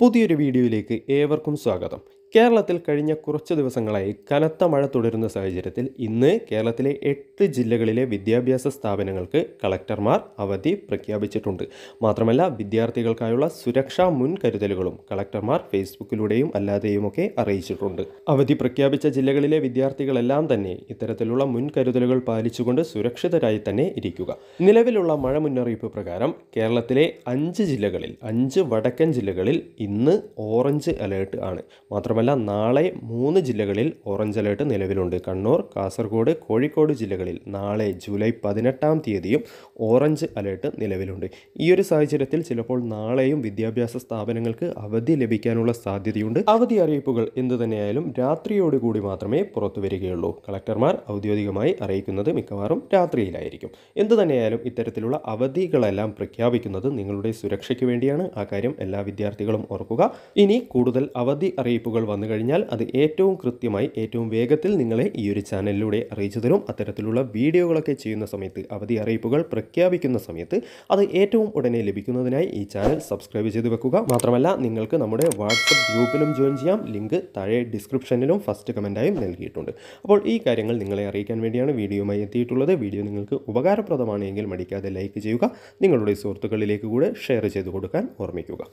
പുതിയൊരു വീഡിയോയിലേക്ക് ഏവർക്കും സ്വാഗതം കേരളത്തിൽ കഴിഞ്ഞ കുറച്ച് ദിവസങ്ങളായി കനത്ത മഴ തുടരുന്ന സാഹചര്യത്തിൽ ഇന്ന് കേരളത്തിലെ എട്ട് ജില്ലകളിലെ വിദ്യാഭ്യാസ സ്ഥാപനങ്ങൾക്ക് കളക്ടർമാർ അവധി പ്രഖ്യാപിച്ചിട്ടുണ്ട് മാത്രമല്ല വിദ്യാർത്ഥികൾക്കായുള്ള സുരക്ഷാ മുൻകരുതലുകളും കളക്ടർമാർ ഫേസ്ബുക്കിലൂടെയും അല്ലാതെയുമൊക്കെ അറിയിച്ചിട്ടുണ്ട് അവധി പ്രഖ്യാപിച്ച ജില്ലകളിലെ വിദ്യാർത്ഥികളെല്ലാം തന്നെ ഇത്തരത്തിലുള്ള മുൻകരുതലുകൾ പാലിച്ചുകൊണ്ട് സുരക്ഷിതരായി തന്നെ ഇരിക്കുക നിലവിലുള്ള മഴ മുന്നറിയിപ്പ് പ്രകാരം കേരളത്തിലെ അഞ്ച് ജില്ലകളിൽ അഞ്ച് വടക്കൻ ജില്ലകളിൽ ഇന്ന് ഓറഞ്ച് അലേർട്ട് ആണ് മാത്രമല്ല മാത്രമല്ല നാളെ മൂന്ന് ജില്ലകളിൽ ഓറഞ്ച് അലേർട്ട് നിലവിലുണ്ട് കണ്ണൂർ കാസർഗോഡ് കോഴിക്കോട് ജില്ലകളിൽ നാളെ ജൂലൈ പതിനെട്ടാം തീയതിയും ഓറഞ്ച് അലേർട്ട് നിലവിലുണ്ട് ഈ ഒരു സാഹചര്യത്തിൽ ചിലപ്പോൾ നാളെയും വിദ്യാഭ്യാസ സ്ഥാപനങ്ങൾക്ക് അവധി ലഭിക്കാനുള്ള സാധ്യതയുണ്ട് അവധി അറിയിപ്പുകൾ എന്തു തന്നെയായാലും രാത്രിയോടുകൂടി മാത്രമേ പുറത്തു വരികയുള്ളൂ കളക്ടർമാർ ഔദ്യോഗികമായി അറിയിക്കുന്നത് മിക്കവാറും രാത്രിയിലായിരിക്കും എന്തു തന്നെയായാലും ഇത്തരത്തിലുള്ള അവധികളെല്ലാം പ്രഖ്യാപിക്കുന്നത് നിങ്ങളുടെ സുരക്ഷയ്ക്ക് വേണ്ടിയാണ് ആ കാര്യം എല്ലാ വിദ്യാർത്ഥികളും ഓർക്കുക ഇനി കൂടുതൽ അവധി അറിയിപ്പുകൾ വന്നു കഴിഞ്ഞാൽ അത് ഏറ്റവും കൃത്യമായി ഏറ്റവും വേഗത്തിൽ നിങ്ങളെ ഈ ഒരു ചാനലിലൂടെ അറിയിച്ചു തരും അത്തരത്തിലുള്ള വീഡിയോകളൊക്കെ ചെയ്യുന്ന സമയത്ത് അവധി അറിയിപ്പുകൾ പ്രഖ്യാപിക്കുന്ന സമയത്ത് അത് ഏറ്റവും ഉടനെ ലഭിക്കുന്നതിനായി ഈ ചാനൽ സബ്സ്ക്രൈബ് ചെയ്ത് വെക്കുക മാത്രമല്ല നിങ്ങൾക്ക് നമ്മുടെ വാട്സപ്പ് ഗ്രൂപ്പിലും ജോയിൻ ചെയ്യാം ലിങ്ക് താഴെ ഡിസ്ക്രിപ്ഷനിലും ഫസ്റ്റ് കമൻറ്റായും നൽകിയിട്ടുണ്ട് അപ്പോൾ ഈ കാര്യങ്ങൾ നിങ്ങളെ അറിയിക്കാൻ വേണ്ടിയാണ് വീഡിയോയുമായി എത്തിയിട്ടുള്ളത് വീഡിയോ നിങ്ങൾക്ക് ഉപകാരപ്രദമാണെങ്കിൽ മടിക്കാതെ ലൈക്ക് ചെയ്യുക നിങ്ങളുടെ സുഹൃത്തുക്കളിലേക്ക് കൂടെ ഷെയർ ചെയ്ത് കൊടുക്കാൻ ഓർമ്മിക്കുക